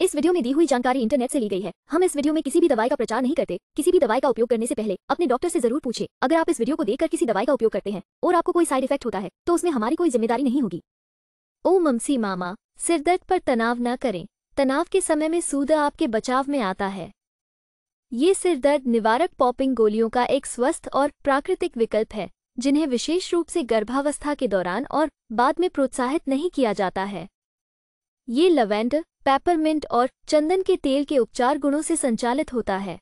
इस वीडियो में दी हुई जानकारी इंटरनेट से ली गई है हम इस वीडियो में किसी भी दवाई का प्रचार नहीं करते किसी भी दवाई का उपयोग करने से पहले अपने डॉक्टर से जरूर पूछे अगर आप इस वीडियो को देखकर किसी दवाई का उपयोग करते हैं और आपको कोई साइड इफेक्ट होता है तो उसमें हमारी कोई जिम्मेदारी नहीं होगी ओ ममसी मामा सिर दर्द पर तनाव न करें तनाव के समय में सूद आपके बचाव में आता है ये सिर दर्द निवारक पॉपिंग गोलियों का एक स्वस्थ और प्राकृतिक विकल्प है जिन्हें विशेष रूप से गर्भावस्था के दौरान और बाद में प्रोत्साहित नहीं किया जाता है ये लवेंडर पेपरमिंट और चंदन के तेल के उपचार गुणों से संचालित होता है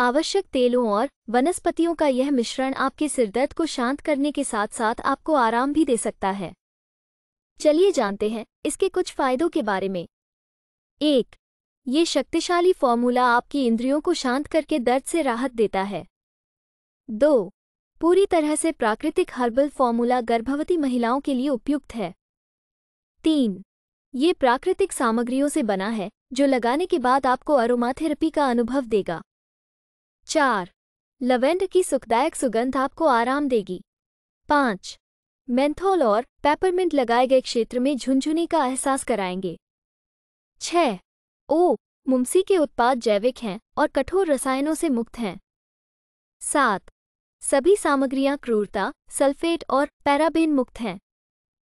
आवश्यक तेलों और वनस्पतियों का यह मिश्रण आपके सिरदर्द को शांत करने के साथ साथ आपको आराम भी दे सकता है चलिए जानते हैं इसके कुछ फायदों के बारे में एक ये शक्तिशाली फॉर्मूला आपकी इंद्रियों को शांत करके दर्द से राहत देता है दो पूरी तरह से प्राकृतिक हर्बल फॉर्मूला गर्भवती महिलाओं के लिए उपयुक्त है तीन ये प्राकृतिक सामग्रियों से बना है जो लगाने के बाद आपको अरोमाथेरेपी का अनुभव देगा चार लवेंडर की सुखदायक सुगंध आपको आराम देगी पाँच मेंथोल और पेपरमिंट लगाए गए क्षेत्र में झुंझुनी का एहसास कराएंगे छह ओ मुमसी के उत्पाद जैविक हैं और कठोर रसायनों से मुक्त हैं सात सभी सामग्रियां क्रूरता सल्फेट और पैराबेन मुक्त हैं